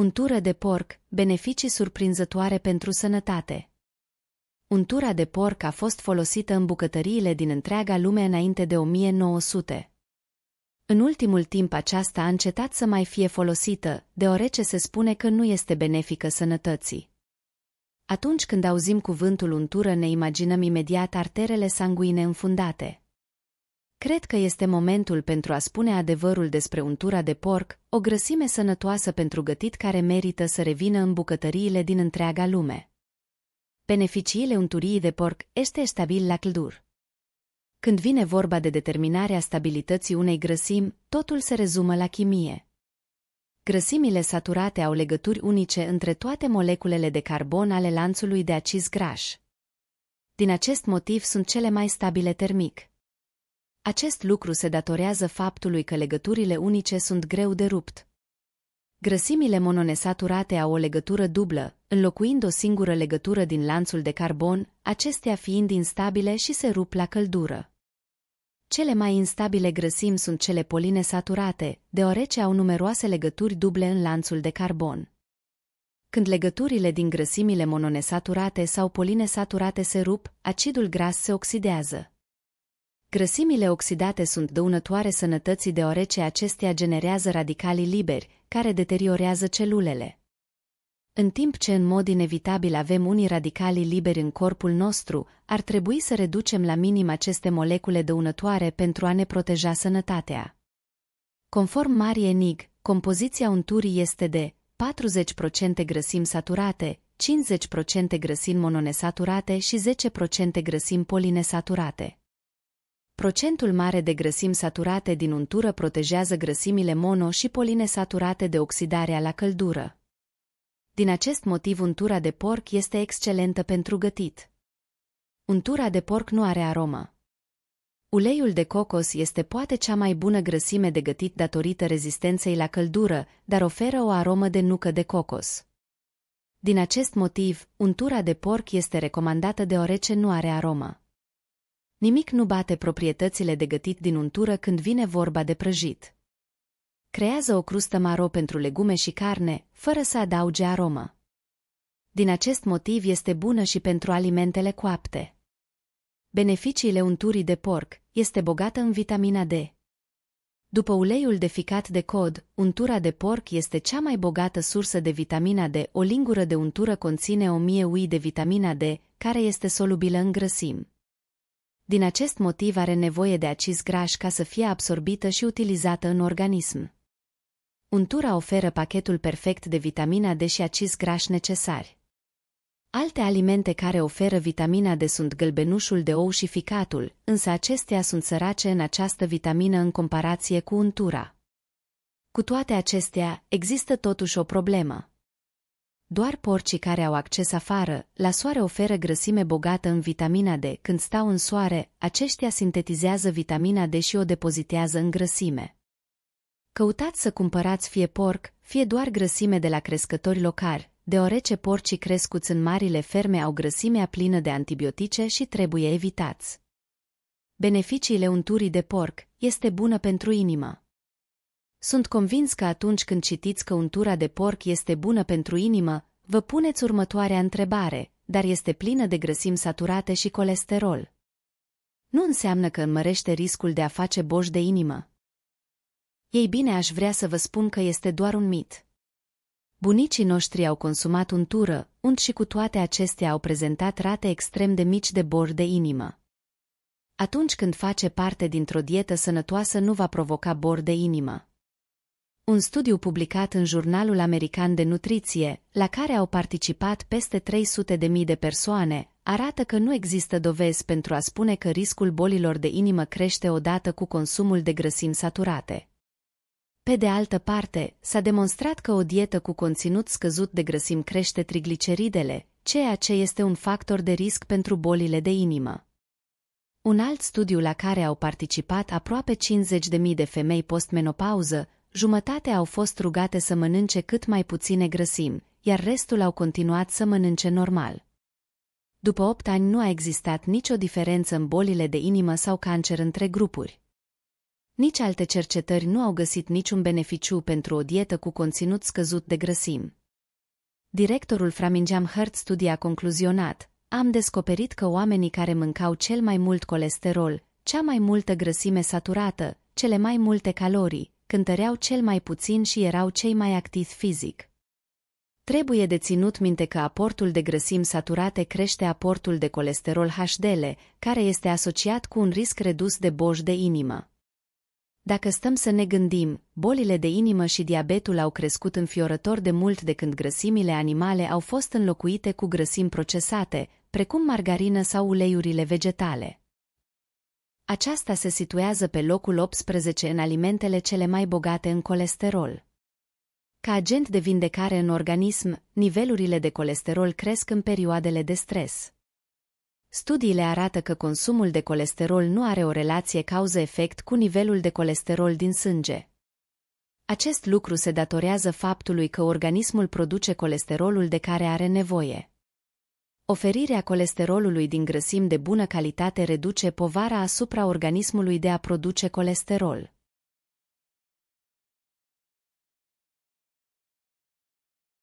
Untură de porc, beneficii surprinzătoare pentru sănătate. Untura de porc a fost folosită în bucătăriile din întreaga lume înainte de 1900. În ultimul timp aceasta a încetat să mai fie folosită, deoarece se spune că nu este benefică sănătății. Atunci când auzim cuvântul untură ne imaginăm imediat arterele sanguine înfundate. Cred că este momentul pentru a spune adevărul despre untura de porc, o grăsime sănătoasă pentru gătit care merită să revină în bucătăriile din întreaga lume. Beneficiile unturii de porc este stabil la căldură. Când vine vorba de determinarea stabilității unei grăsimi, totul se rezumă la chimie. Grăsimile saturate au legături unice între toate moleculele de carbon ale lanțului de acizi graș. Din acest motiv sunt cele mai stabile termic. Acest lucru se datorează faptului că legăturile unice sunt greu de rupt. Grăsimile mononesaturate au o legătură dublă, înlocuind o singură legătură din lanțul de carbon, acestea fiind instabile și se rup la căldură. Cele mai instabile grăsimi sunt cele polinesaturate, deoarece au numeroase legături duble în lanțul de carbon. Când legăturile din grăsimile mononesaturate sau polinesaturate se rup, acidul gras se oxidează. Grăsimile oxidate sunt dăunătoare sănătății deoarece acestea generează radicalii liberi, care deteriorează celulele. În timp ce în mod inevitabil avem unii radicali liberi în corpul nostru, ar trebui să reducem la minim aceste molecule dăunătoare pentru a ne proteja sănătatea. Conform Marie Enig, compoziția unturii este de 40% grăsimi saturate, 50% grăsimi mononesaturate și 10% grăsimi polinesaturate. Procentul mare de grăsimi saturate din untură protejează grăsimile mono și poline saturate de oxidarea la căldură. Din acest motiv untura de porc este excelentă pentru gătit. Untura de porc nu are aromă. Uleiul de cocos este poate cea mai bună grăsime de gătit datorită rezistenței la căldură, dar oferă o aromă de nucă de cocos. Din acest motiv, untura de porc este recomandată deoarece nu are aromă. Nimic nu bate proprietățile de gătit din untură când vine vorba de prăjit. Creează o crustă maro pentru legume și carne, fără să adauge aromă. Din acest motiv este bună și pentru alimentele coapte. Beneficiile unturii de porc este bogată în vitamina D. După uleiul de ficat de cod, untura de porc este cea mai bogată sursă de vitamina D. O lingură de untură conține 1000 UI de vitamina D, care este solubilă în grăsimi. Din acest motiv are nevoie de acizi grași ca să fie absorbită și utilizată în organism. Untura oferă pachetul perfect de vitamina D și acizi grași necesari. Alte alimente care oferă vitamina D sunt gălbenușul de ou și ficatul, însă acestea sunt sărace în această vitamină în comparație cu untura. Cu toate acestea, există totuși o problemă. Doar porcii care au acces afară, la soare oferă grăsime bogată în vitamina D. Când stau în soare, aceștia sintetizează vitamina D și o depozitează în grăsime. Căutați să cumpărați fie porc, fie doar grăsime de la crescători locali, deoarece porcii crescuți în marile ferme au grăsimea plină de antibiotice și trebuie evitați. Beneficiile unturii de porc este bună pentru inimă. Sunt convins că atunci când citiți că untura de porc este bună pentru inimă, vă puneți următoarea întrebare, dar este plină de grăsimi saturate și colesterol. Nu înseamnă că înmărește riscul de a face boș de inimă. Ei bine, aș vrea să vă spun că este doar un mit. Bunicii noștri au consumat untură, unt și cu toate acestea au prezentat rate extrem de mici de bor de inimă. Atunci când face parte dintr-o dietă sănătoasă nu va provoca bor de inimă un studiu publicat în Jurnalul American de Nutriție, la care au participat peste 300.000 de persoane, arată că nu există dovezi pentru a spune că riscul bolilor de inimă crește odată cu consumul de grăsimi saturate. Pe de altă parte, s-a demonstrat că o dietă cu conținut scăzut de grăsimi crește trigliceridele, ceea ce este un factor de risc pentru bolile de inimă. Un alt studiu la care au participat aproape 50.000 de femei postmenopauză Jumătate au fost rugate să mănânce cât mai puține grăsimi, iar restul au continuat să mănânce normal. După opt ani nu a existat nicio diferență în bolile de inimă sau cancer între grupuri. Nici alte cercetări nu au găsit niciun beneficiu pentru o dietă cu conținut scăzut de grăsimi. Directorul Framingham Heart Study a concluzionat, am descoperit că oamenii care mâncau cel mai mult colesterol, cea mai multă grăsime saturată, cele mai multe calorii, cântăreau cel mai puțin și erau cei mai activi fizic. Trebuie de ținut minte că aportul de grăsimi saturate crește aportul de colesterol HDL, care este asociat cu un risc redus de boș de inimă. Dacă stăm să ne gândim, bolile de inimă și diabetul au crescut înfiorător de mult de când grăsimile animale au fost înlocuite cu grăsimi procesate, precum margarină sau uleiurile vegetale. Aceasta se situează pe locul 18 în alimentele cele mai bogate în colesterol. Ca agent de vindecare în organism, nivelurile de colesterol cresc în perioadele de stres. Studiile arată că consumul de colesterol nu are o relație cauză-efect cu nivelul de colesterol din sânge. Acest lucru se datorează faptului că organismul produce colesterolul de care are nevoie. Oferirea colesterolului din grăsimi de bună calitate reduce povara asupra organismului de a produce colesterol.